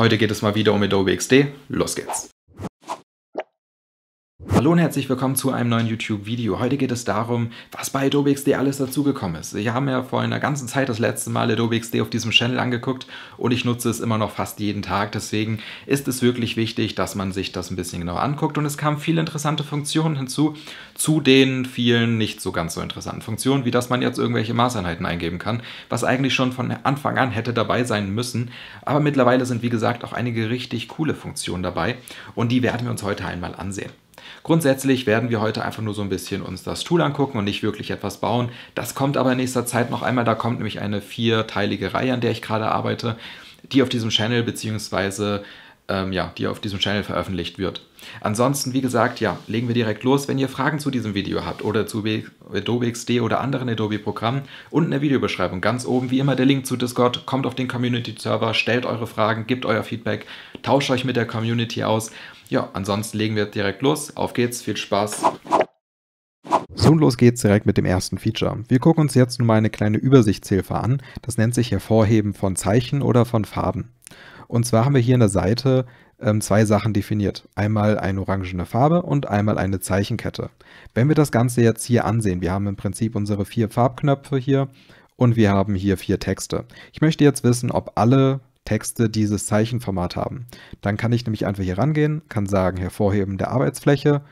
Heute geht es mal wieder um Adobe XD. Los geht's! Hallo und herzlich willkommen zu einem neuen YouTube-Video. Heute geht es darum, was bei Adobe XD alles dazugekommen ist. Wir haben ja vor einer ganzen Zeit das letzte Mal Adobe XD auf diesem Channel angeguckt und ich nutze es immer noch fast jeden Tag. Deswegen ist es wirklich wichtig, dass man sich das ein bisschen genauer anguckt. Und es kamen viele interessante Funktionen hinzu, zu den vielen nicht so ganz so interessanten Funktionen, wie dass man jetzt irgendwelche Maßeinheiten eingeben kann, was eigentlich schon von Anfang an hätte dabei sein müssen. Aber mittlerweile sind, wie gesagt, auch einige richtig coole Funktionen dabei und die werden wir uns heute einmal ansehen. Grundsätzlich werden wir heute einfach nur so ein bisschen uns das Tool angucken und nicht wirklich etwas bauen. Das kommt aber in nächster Zeit noch einmal. Da kommt nämlich eine vierteilige Reihe, an der ich gerade arbeite, die auf diesem Channel bzw. ähm, ja, die auf diesem Channel veröffentlicht wird. Ansonsten, wie gesagt, ja, legen wir direkt los. Wenn ihr Fragen zu diesem Video habt oder zu Adobe XD oder anderen Adobe-Programmen, unten in der Videobeschreibung, ganz oben wie immer der Link zu Discord, kommt auf den Community-Server, stellt eure Fragen, gebt euer Feedback, tauscht euch mit der Community aus. Ja, ansonsten legen wir direkt los. Auf geht's, viel Spaß. So, los geht's direkt mit dem ersten Feature. Wir gucken uns jetzt nun mal eine kleine Übersichtshilfe an. Das nennt sich Hervorheben von Zeichen oder von Farben. Und zwar haben wir hier in der Seite ähm, zwei Sachen definiert. Einmal eine orangene Farbe und einmal eine Zeichenkette. Wenn wir das Ganze jetzt hier ansehen, wir haben im Prinzip unsere vier Farbknöpfe hier und wir haben hier vier Texte. Ich möchte jetzt wissen, ob alle Texte dieses Zeichenformat haben. Dann kann ich nämlich einfach hier rangehen, kann sagen hervorheben der Arbeitsfläche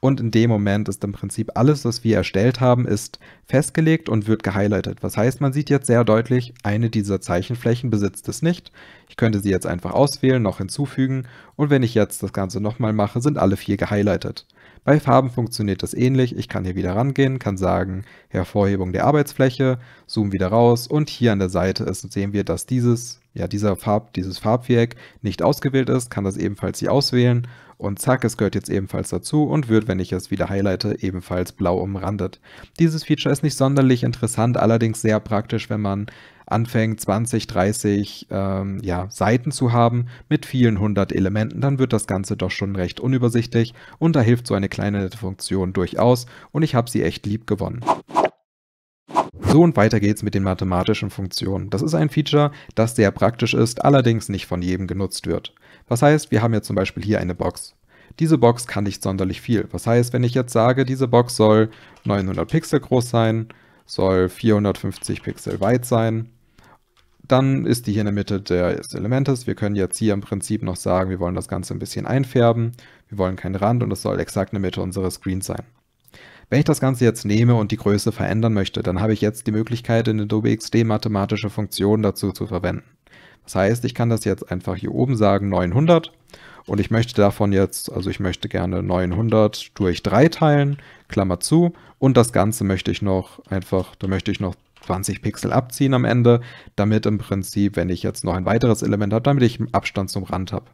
und in dem Moment ist im Prinzip alles, was wir erstellt haben, ist festgelegt und wird gehighlightet. Was heißt, man sieht jetzt sehr deutlich, eine dieser Zeichenflächen besitzt es nicht. Ich könnte sie jetzt einfach auswählen, noch hinzufügen und wenn ich jetzt das Ganze nochmal mache, sind alle vier gehighlightet. Bei Farben funktioniert das ähnlich. Ich kann hier wieder rangehen, kann sagen Hervorhebung der Arbeitsfläche, zoom wieder raus und hier an der Seite ist, sehen wir, dass dieses, ja, dieser Farb, dieses Farbviereck nicht ausgewählt ist, kann das ebenfalls hier auswählen und zack, es gehört jetzt ebenfalls dazu und wird, wenn ich es wieder highlighte, ebenfalls blau umrandet. Dieses Feature ist nicht sonderlich interessant, allerdings sehr praktisch, wenn man anfängt, 20, 30 ähm, ja, Seiten zu haben mit vielen hundert Elementen, dann wird das Ganze doch schon recht unübersichtlich und da hilft so eine kleine Funktion durchaus und ich habe sie echt lieb gewonnen. So und weiter geht's mit den mathematischen Funktionen. Das ist ein Feature, das sehr praktisch ist, allerdings nicht von jedem genutzt wird. Was heißt, wir haben jetzt zum Beispiel hier eine Box. Diese Box kann nicht sonderlich viel. Was heißt, wenn ich jetzt sage, diese Box soll 900 Pixel groß sein, soll 450 Pixel weit sein, dann ist die hier in der Mitte des Elementes. Wir können jetzt hier im Prinzip noch sagen, wir wollen das Ganze ein bisschen einfärben. Wir wollen keinen Rand und es soll exakt in der Mitte unseres Screens sein. Wenn ich das Ganze jetzt nehme und die Größe verändern möchte, dann habe ich jetzt die Möglichkeit, in Adobe XD mathematische Funktionen dazu zu verwenden. Das heißt, ich kann das jetzt einfach hier oben sagen 900 und ich möchte davon jetzt, also ich möchte gerne 900 durch 3 teilen, Klammer zu und das Ganze möchte ich noch einfach, da möchte ich noch 20 Pixel abziehen am Ende, damit im Prinzip, wenn ich jetzt noch ein weiteres Element habe, damit ich Abstand zum Rand habe.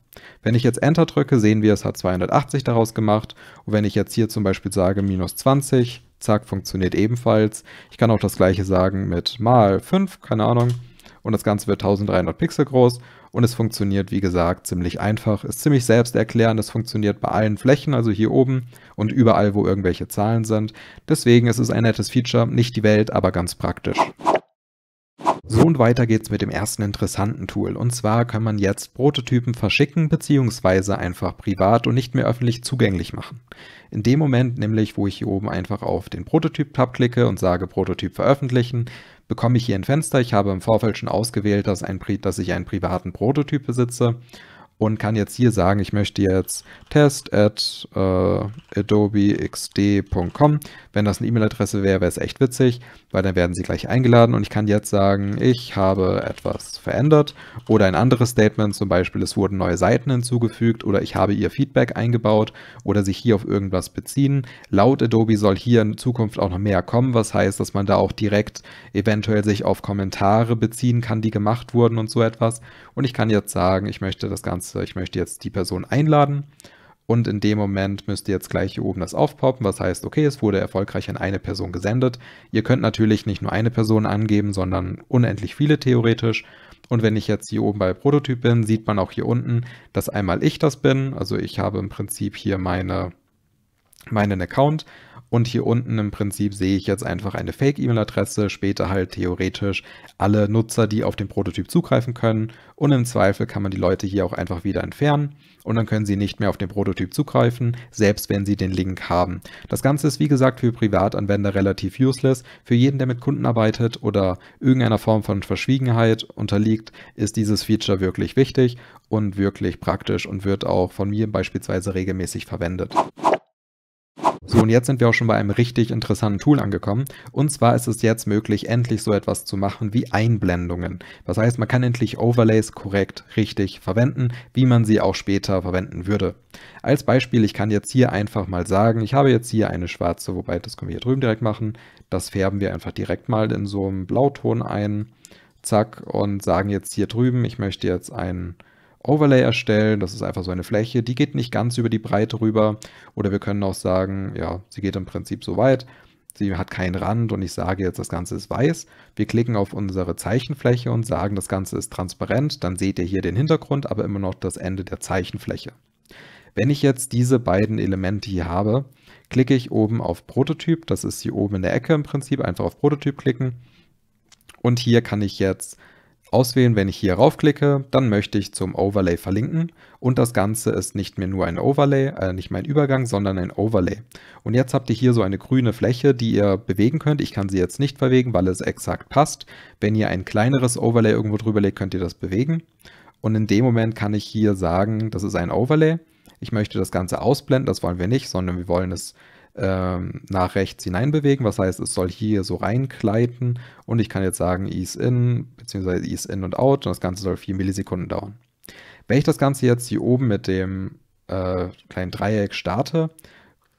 Wenn ich jetzt Enter drücke, sehen wir, es hat 280 daraus gemacht. Und wenn ich jetzt hier zum Beispiel sage minus 20, zack, funktioniert ebenfalls. Ich kann auch das gleiche sagen mit mal 5, keine Ahnung und das Ganze wird 1300 Pixel groß und es funktioniert, wie gesagt, ziemlich einfach, ist ziemlich selbsterklärend, es funktioniert bei allen Flächen, also hier oben und überall, wo irgendwelche Zahlen sind. Deswegen ist es ein nettes Feature, nicht die Welt, aber ganz praktisch. So und weiter geht's mit dem ersten interessanten Tool. Und zwar kann man jetzt Prototypen verschicken beziehungsweise einfach privat und nicht mehr öffentlich zugänglich machen. In dem Moment nämlich, wo ich hier oben einfach auf den Prototyp-Tab klicke und sage Prototyp veröffentlichen, bekomme ich hier ein Fenster. Ich habe im Vorfeld schon ausgewählt, dass, ein, dass ich einen privaten Prototyp besitze und kann jetzt hier sagen, ich möchte jetzt test at äh, adobeXD.com. Wenn das eine E-Mail-Adresse wäre, wäre es echt witzig, weil dann werden sie gleich eingeladen und ich kann jetzt sagen, ich habe etwas verändert oder ein anderes Statement, zum Beispiel es wurden neue Seiten hinzugefügt oder ich habe ihr Feedback eingebaut oder sich hier auf irgendwas beziehen. Laut Adobe soll hier in Zukunft auch noch mehr kommen, was heißt, dass man da auch direkt eventuell sich auf Kommentare beziehen kann, die gemacht wurden und so etwas. Und ich kann jetzt sagen, ich möchte das Ganze ich möchte jetzt die Person einladen und in dem Moment müsst ihr jetzt gleich hier oben das aufpoppen, was heißt, okay, es wurde erfolgreich an eine Person gesendet. Ihr könnt natürlich nicht nur eine Person angeben, sondern unendlich viele theoretisch. Und wenn ich jetzt hier oben bei Prototyp bin, sieht man auch hier unten, dass einmal ich das bin. Also ich habe im Prinzip hier meine, meinen Account und hier unten im Prinzip sehe ich jetzt einfach eine Fake-E-Mail-Adresse, später halt theoretisch alle Nutzer, die auf den Prototyp zugreifen können. Und im Zweifel kann man die Leute hier auch einfach wieder entfernen und dann können sie nicht mehr auf den Prototyp zugreifen, selbst wenn sie den Link haben. Das Ganze ist wie gesagt für Privatanwender relativ useless. Für jeden, der mit Kunden arbeitet oder irgendeiner Form von Verschwiegenheit unterliegt, ist dieses Feature wirklich wichtig und wirklich praktisch und wird auch von mir beispielsweise regelmäßig verwendet. So, und jetzt sind wir auch schon bei einem richtig interessanten Tool angekommen. Und zwar ist es jetzt möglich, endlich so etwas zu machen wie Einblendungen. Das heißt, man kann endlich Overlays korrekt, richtig verwenden, wie man sie auch später verwenden würde. Als Beispiel, ich kann jetzt hier einfach mal sagen, ich habe jetzt hier eine schwarze, wobei das können wir hier drüben direkt machen. Das färben wir einfach direkt mal in so einem Blauton ein. Zack, und sagen jetzt hier drüben, ich möchte jetzt einen Overlay erstellen. Das ist einfach so eine Fläche, die geht nicht ganz über die Breite rüber. Oder wir können auch sagen, ja, sie geht im Prinzip so weit. Sie hat keinen Rand und ich sage jetzt, das Ganze ist weiß. Wir klicken auf unsere Zeichenfläche und sagen, das Ganze ist transparent. Dann seht ihr hier den Hintergrund, aber immer noch das Ende der Zeichenfläche. Wenn ich jetzt diese beiden Elemente hier habe, klicke ich oben auf Prototyp. Das ist hier oben in der Ecke im Prinzip. Einfach auf Prototyp klicken. Und hier kann ich jetzt auswählen, wenn ich hier raufklicke, dann möchte ich zum Overlay verlinken und das Ganze ist nicht mehr nur ein Overlay, äh, nicht mein Übergang, sondern ein Overlay. Und jetzt habt ihr hier so eine grüne Fläche, die ihr bewegen könnt. Ich kann sie jetzt nicht bewegen, weil es exakt passt. Wenn ihr ein kleineres Overlay irgendwo drüber legt, könnt ihr das bewegen. Und in dem Moment kann ich hier sagen, das ist ein Overlay. Ich möchte das Ganze ausblenden, das wollen wir nicht, sondern wir wollen es ähm, nach rechts hinein bewegen. Was heißt, es soll hier so reingleiten und ich kann jetzt sagen Ease in bzw. Ease in und out und das Ganze soll 4 Millisekunden dauern. Wenn ich das Ganze jetzt hier oben mit dem äh, kleinen Dreieck starte,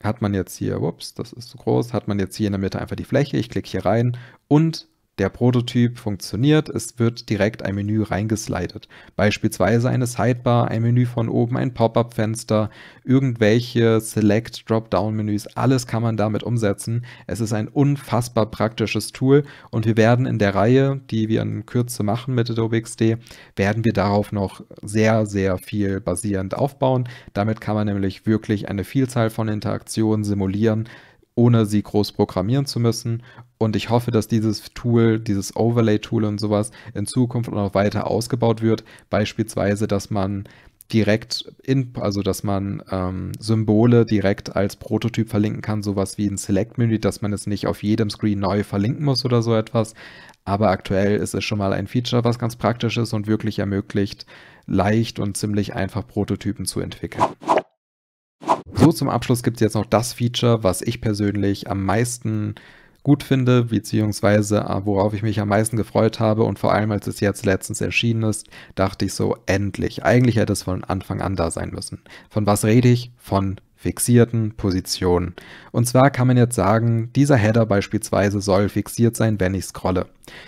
hat man jetzt hier, ups, das ist zu groß, hat man jetzt hier in der Mitte einfach die Fläche, ich klicke hier rein und der Prototyp funktioniert, es wird direkt ein Menü reingeslidet. Beispielsweise eine Sidebar, ein Menü von oben, ein Pop-up-Fenster, irgendwelche Select, Dropdown-Menüs, alles kann man damit umsetzen. Es ist ein unfassbar praktisches Tool und wir werden in der Reihe, die wir in Kürze machen mit Adobe XD, werden wir darauf noch sehr, sehr viel basierend aufbauen. Damit kann man nämlich wirklich eine Vielzahl von Interaktionen simulieren, ohne sie groß programmieren zu müssen. Und ich hoffe, dass dieses Tool, dieses Overlay-Tool und sowas in Zukunft noch weiter ausgebaut wird. Beispielsweise, dass man direkt in, also dass man ähm, Symbole direkt als Prototyp verlinken kann, sowas wie ein Select-Menü, dass man es nicht auf jedem Screen neu verlinken muss oder so etwas. Aber aktuell ist es schon mal ein Feature, was ganz praktisch ist und wirklich ermöglicht, leicht und ziemlich einfach Prototypen zu entwickeln. So zum Abschluss gibt es jetzt noch das Feature, was ich persönlich am meisten gut finde, beziehungsweise äh, worauf ich mich am meisten gefreut habe und vor allem als es jetzt letztens erschienen ist, dachte ich so, endlich, eigentlich hätte es von Anfang an da sein müssen. Von was rede ich? Von fixierten Positionen. Und zwar kann man jetzt sagen, dieser Header beispielsweise soll fixiert sein, wenn ich scrolle.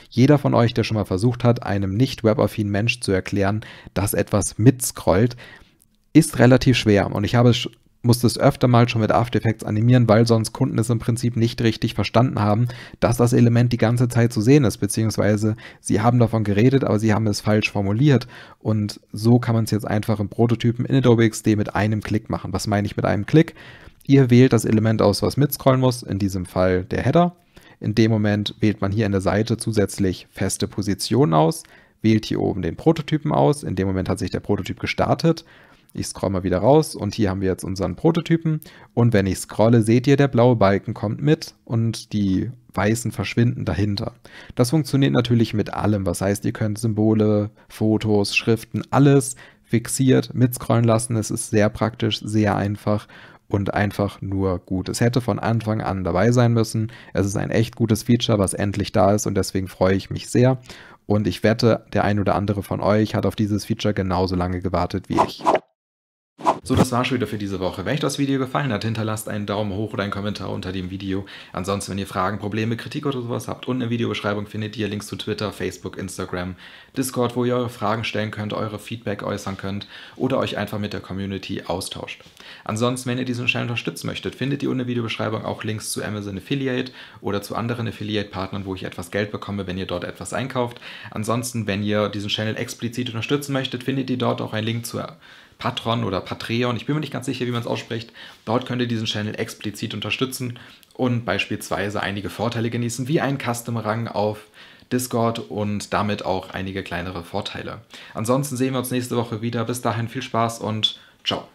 Jeder von euch, der schon mal versucht hat, einem nicht webaffinen Mensch zu erklären, dass etwas mitscrollt, ist relativ schwer und ich habe es musstest öfter mal schon mit After Effects animieren, weil sonst Kunden es im Prinzip nicht richtig verstanden haben, dass das Element die ganze Zeit zu sehen ist, beziehungsweise sie haben davon geredet, aber sie haben es falsch formuliert. Und so kann man es jetzt einfach im Prototypen in Adobe XD mit einem Klick machen. Was meine ich mit einem Klick? Ihr wählt das Element aus, was mitscrollen muss, in diesem Fall der Header. In dem Moment wählt man hier in der Seite zusätzlich feste Positionen aus, wählt hier oben den Prototypen aus. In dem Moment hat sich der Prototyp gestartet ich scroll mal wieder raus und hier haben wir jetzt unseren Prototypen. Und wenn ich scrolle, seht ihr, der blaue Balken kommt mit und die weißen verschwinden dahinter. Das funktioniert natürlich mit allem. Was heißt, ihr könnt Symbole, Fotos, Schriften, alles fixiert mitscrollen lassen. Es ist sehr praktisch, sehr einfach und einfach nur gut. Es hätte von Anfang an dabei sein müssen. Es ist ein echt gutes Feature, was endlich da ist und deswegen freue ich mich sehr. Und ich wette, der ein oder andere von euch hat auf dieses Feature genauso lange gewartet wie ich. So, das war schon wieder für diese Woche. Wenn euch das Video gefallen hat, hinterlasst einen Daumen hoch oder einen Kommentar unter dem Video. Ansonsten, wenn ihr Fragen, Probleme, Kritik oder sowas habt, unten in der Videobeschreibung findet ihr Links zu Twitter, Facebook, Instagram, Discord, wo ihr eure Fragen stellen könnt, eure Feedback äußern könnt oder euch einfach mit der Community austauscht. Ansonsten, wenn ihr diesen Channel unterstützen möchtet, findet ihr unten in der Videobeschreibung auch Links zu Amazon Affiliate oder zu anderen Affiliate-Partnern, wo ich etwas Geld bekomme, wenn ihr dort etwas einkauft. Ansonsten, wenn ihr diesen Channel explizit unterstützen möchtet, findet ihr dort auch einen Link zu Patron oder Patreon, ich bin mir nicht ganz sicher, wie man es ausspricht. Dort könnt ihr diesen Channel explizit unterstützen und beispielsweise einige Vorteile genießen, wie ein Custom-Rang auf Discord und damit auch einige kleinere Vorteile. Ansonsten sehen wir uns nächste Woche wieder. Bis dahin viel Spaß und ciao.